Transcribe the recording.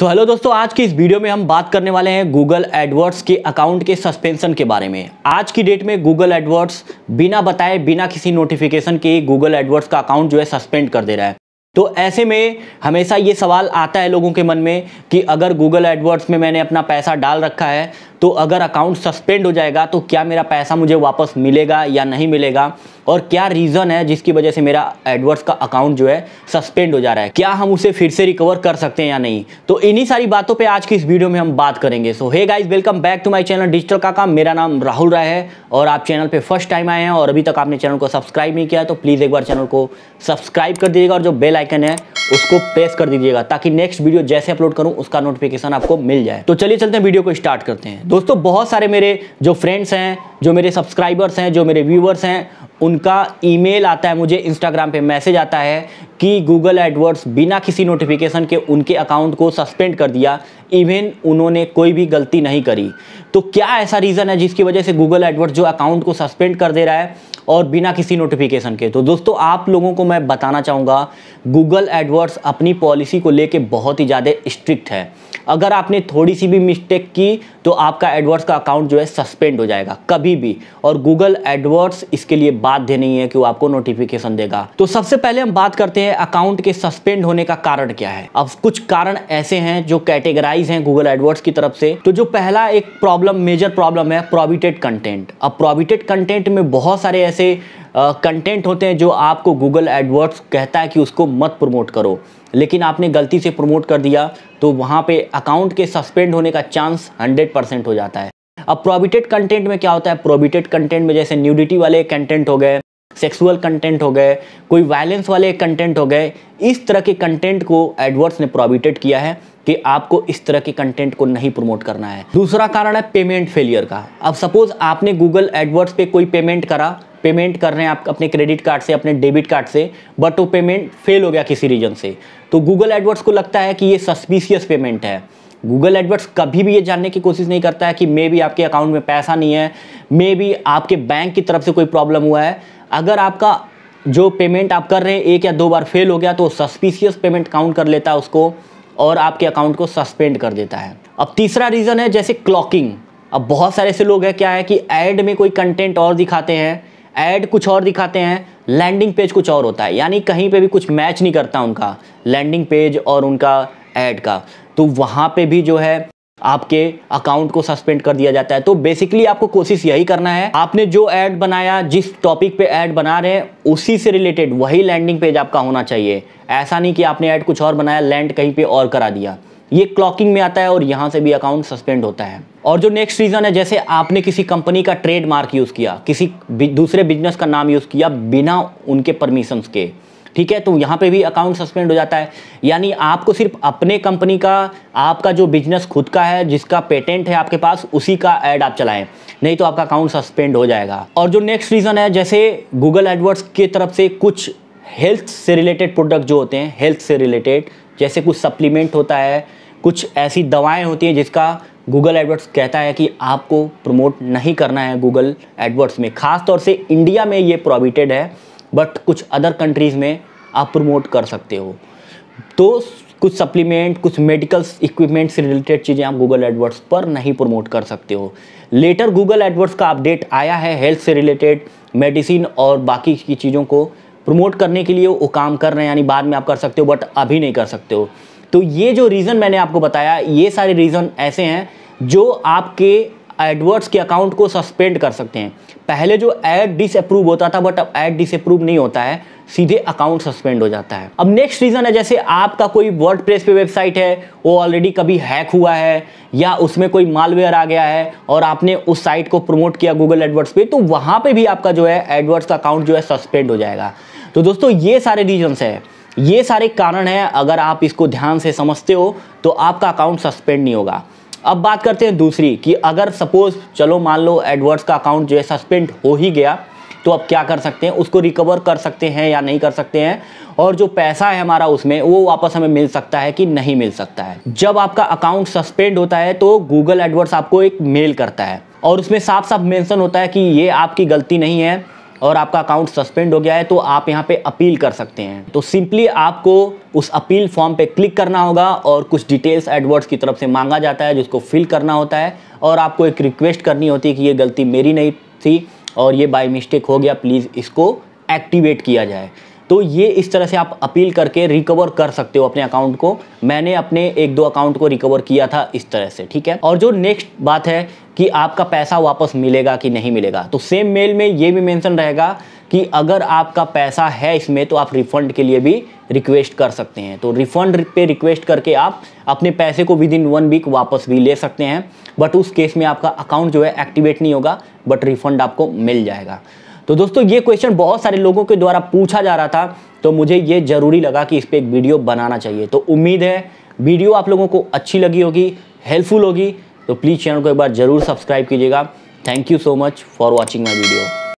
तो हेलो दोस्तों आज की इस वीडियो में हम बात करने वाले हैं गूगल एडवर्ड्स के अकाउंट के सस्पेंशन के बारे में आज की डेट में गूगल एडवर्ड्स बिना बताए बिना किसी नोटिफिकेशन के गूगल एडवर्ड्स का अकाउंट जो है सस्पेंड कर दे रहा है तो ऐसे में हमेशा ये सवाल आता है लोगों के मन में कि अगर गूगल एडवर्ड्स में मैंने अपना पैसा डाल रखा है तो अगर अकाउंट सस्पेंड हो जाएगा तो क्या मेरा पैसा मुझे वापस मिलेगा या नहीं मिलेगा और क्या रीज़न है जिसकी वजह से मेरा एडवर्स का अकाउंट जो है सस्पेंड हो जा रहा है क्या हम उसे फिर से रिकवर कर सकते हैं या नहीं तो इन्हीं सारी बातों पे आज की इस वीडियो में हम बात करेंगे so hey guys welcome back to my channel digital का काम मेरा नाम राहुल राय है और आप चैनल पे फर्स्ट टाइम आए हैं और अभी तक आपने चैनल को सब्सक्राइब नहीं किया तो प्लीज़ एक बार चैनल को सब्सक्राइब कर दीजिएगा और जो बेल आइकन है उसको प्रेस कर दीजिएगा ताकि नेक्स्ट वीडियो जैसे अपलोड करूँ उसका नोटिफिकेशन आपको मिल जाए तो चलिए चलते हैं वीडियो को स्टार्ट करते हैं दोस्तों बहुत सारे मेरे जो फ्रेंड्स हैं जो मेरे सब्सक्राइबर्स हैं जो मेरे व्यूवर्स हैं उनका ईमेल आता है मुझे इंस्टाग्राम पे मैसेज आता है कि गूगल एडवर्ड्स बिना किसी नोटिफिकेशन के उनके अकाउंट को सस्पेंड कर दिया इवन उन्होंने कोई भी गलती नहीं करी तो क्या ऐसा रीज़न है जिसकी वजह से गूगल एडवर्ड्स जो अकाउंट को सस्पेंड कर दे रहा है और बिना किसी नोटिफिकेशन के तो दोस्तों आप लोगों को मैं बताना चाहूँगा गूगल एडवर्ड्स अपनी पॉलिसी को लेकर बहुत ही ज़्यादा स्ट्रिक्ट है अगर आपने थोड़ी सी भी मिस्टेक की तो आपका एडवर्ड्स का अकाउंट जो है सस्पेंड हो जाएगा कभी भी और गूगल एडवर्ड्स इसके लिए बाध्य नहीं है कि वो आपको नोटिफिकेशन देगा तो सबसे पहले हम बात करते हैं अकाउंट के सस्पेंड होने का कारण क्या है अब कुछ कारण ऐसे हैं जो कैटेगराइज हैं गूगल एडवर्ड्स की तरफ से तो जो पहला एक प्रॉब्लम मेजर प्रॉब्लम है प्रोविटेड कंटेंट अब प्रोविटेड कंटेंट में बहुत सारे ऐसे कंटेंट होते हैं जो आपको गूगल एडवर्ड्स कहता है कि उसको मत प्रमोट करो लेकिन आपने गलती से प्रमोट कर दिया तो वहाँ पे अकाउंट के सस्पेंड होने का चांस 100 परसेंट हो जाता है अब प्रोबिटेड कंटेंट में क्या होता है प्रोबिटेड कंटेंट में जैसे न्यूडिटी वाले कंटेंट हो गए सेक्सुअल कंटेंट हो गए कोई वायलेंस वाले कंटेंट हो गए इस तरह के कंटेंट को एडवर्ड्स ने प्रोबिटेड किया है कि आपको इस तरह के कंटेंट को नहीं प्रमोट करना है दूसरा कारण है पेमेंट फेलियर का अब सपोज आपने गूगल एडवर्ड्स पे कोई पेमेंट करा पेमेंट कर रहे हैं आप अपने क्रेडिट कार्ड से अपने डेबिट कार्ड से बट वो पेमेंट फेल हो गया किसी रीजन से तो गूगल एडवर्ड्स को लगता है कि ये सस्पिशियस पेमेंट है गूगल एडवर्ड्स कभी भी ये जानने की कोशिश नहीं करता है कि मे बी आपके अकाउंट में पैसा नहीं है मे बी आपके बैंक की तरफ से कोई प्रॉब्लम हुआ है अगर आपका जो पेमेंट आप कर रहे हैं एक या दो बार फेल हो गया तो सस्पिशियस पेमेंट काउंट कर लेता है उसको और आपके अकाउंट को सस्पेंड कर देता है अब तीसरा रीज़न है जैसे क्लॉकिंग अब बहुत सारे से लोग हैं क्या है कि ऐड में कोई कंटेंट और दिखाते हैं ऐड कुछ और दिखाते हैं लैंडिंग पेज कुछ और होता है यानी कहीं पे भी कुछ मैच नहीं करता उनका लैंडिंग पेज और उनका ऐड का तो वहाँ पे भी जो है आपके अकाउंट को सस्पेंड कर दिया जाता है तो बेसिकली आपको कोशिश यही करना है आपने जो ऐड बनाया जिस टॉपिक पे ऐड बना रहे हैं उसी से रिलेटेड वही लैंडिंग पेज आपका होना चाहिए ऐसा नहीं कि आपने ऐड कुछ और बनाया लैंड कहीं पे और करा दिया ये क्लॉकिंग में आता है और यहाँ से भी अकाउंट सस्पेंड होता है और जो नेक्स्ट रीज़न है जैसे आपने किसी कंपनी का ट्रेडमार्क यूज़ किया किसी दूसरे बिजनेस का नाम यूज़ किया बिना उनके परमिशंस के ठीक है तो यहाँ पे भी अकाउंट सस्पेंड हो जाता है यानी आपको सिर्फ अपने कंपनी का आपका जो बिजनेस खुद का है जिसका पेटेंट है आपके पास उसी का ऐड आप चलाएं नहीं तो आपका अकाउंट सस्पेंड हो जाएगा और जो नेक्स्ट रीज़न है जैसे गूगल एडवर्ड्स की तरफ से कुछ हेल्थ से रिलेटेड प्रोडक्ट जो होते हैं हेल्थ से रिलेटेड जैसे कुछ सप्लीमेंट होता है कुछ ऐसी दवाएँ होती हैं जिसका गूगल एडवर्ड्स कहता है कि आपको प्रमोट नहीं करना है गूगल एडवर्ड्स में खासतौर से इंडिया में ये प्रोविटेड है बट कुछ अदर कंट्रीज़ में आप प्रमोट कर सकते हो तो कुछ सप्लीमेंट कुछ मेडिकल इक्विपमेंट से रिलेटेड चीज़ें आप गूगल एडवर्ड्स पर नहीं प्रमोट कर सकते हो लेटर गूगल एडवर्ड्स का अपडेट आया है हेल्थ से रिलेटेड मेडिसिन और बाकी की चीज़ों को प्रमोट करने के लिए वो काम कर रहे हैं यानी बाद में आप कर सकते हो बट अभी नहीं कर सकते हो तो ये जो रीज़न मैंने आपको बताया ये सारे रीज़न ऐसे हैं जो आपके एडवर्ड्स के अकाउंट को सस्पेंड कर सकते हैं पहले जो ऐड डिसअप्रूव होता था बट अब ऐड डिसअप्रूव नहीं होता है सीधे अकाउंट सस्पेंड हो जाता है अब नेक्स्ट रीज़न है जैसे आपका कोई वर्ड पे वेबसाइट है वो ऑलरेडी कभी हैक हुआ है या उसमें कोई मालवेयर आ गया है और आपने उस साइट को प्रमोट किया गूगल एडवर्ड्स पे तो वहाँ पे भी आपका जो है एडवर्ड्स का अकाउंट जो है सस्पेंड हो जाएगा तो दोस्तों ये सारे रीजन्स है ये सारे कारण हैं अगर आप इसको ध्यान से समझते हो तो आपका अकाउंट सस्पेंड नहीं होगा अब बात करते हैं दूसरी कि अगर सपोज चलो मान लो एडवर्ड्स का अकाउंट जो है सस्पेंड हो ही गया तो अब क्या कर सकते हैं उसको रिकवर कर सकते हैं या नहीं कर सकते हैं और जो पैसा है हमारा उसमें वो वापस हमें मिल सकता है कि नहीं मिल सकता है जब आपका अकाउंट सस्पेंड होता है तो गूगल एडवर्ड्स आपको एक मेल करता है और उसमें साफ साफ मेंशन होता है कि ये आपकी गलती नहीं है और आपका अकाउंट सस्पेंड हो गया है तो आप यहाँ पे अपील कर सकते हैं तो सिंपली आपको उस अपील फॉर्म पे क्लिक करना होगा और कुछ डिटेल्स एडवर्ड्स की तरफ से मांगा जाता है जिसको फिल करना होता है और आपको एक रिक्वेस्ट करनी होती है कि ये गलती मेरी नहीं थी और ये बाई मिस्टेक हो गया प्लीज़ इसको एक्टिवेट किया जाए तो ये इस तरह से आप अपील करके रिकवर कर सकते हो अपने अकाउंट को मैंने अपने एक दो अकाउंट को रिकवर किया था इस तरह से ठीक है और जो नेक्स्ट बात है कि आपका पैसा वापस मिलेगा कि नहीं मिलेगा तो सेम मेल में ये भी मेंशन रहेगा कि अगर आपका पैसा है इसमें तो आप रिफ़ंड के लिए भी रिक्वेस्ट कर सकते हैं तो रिफ़ंड पे रिक्वेस्ट करके आप अपने पैसे को विद इन वन वीक वापस भी ले सकते हैं बट उस केस में आपका अकाउंट जो है एक्टिवेट नहीं होगा बट रिफ़ंड आपको मिल जाएगा तो दोस्तों ये क्वेश्चन बहुत सारे लोगों के द्वारा पूछा जा रहा था तो मुझे ये ज़रूरी लगा कि इस पर एक वीडियो बनाना चाहिए तो उम्मीद है वीडियो आप लोगों को अच्छी लगी होगी हेल्पफुल होगी तो प्लीज़ चैनल को एक बार ज़रूर सब्सक्राइब कीजिएगा thank you so much for watching my video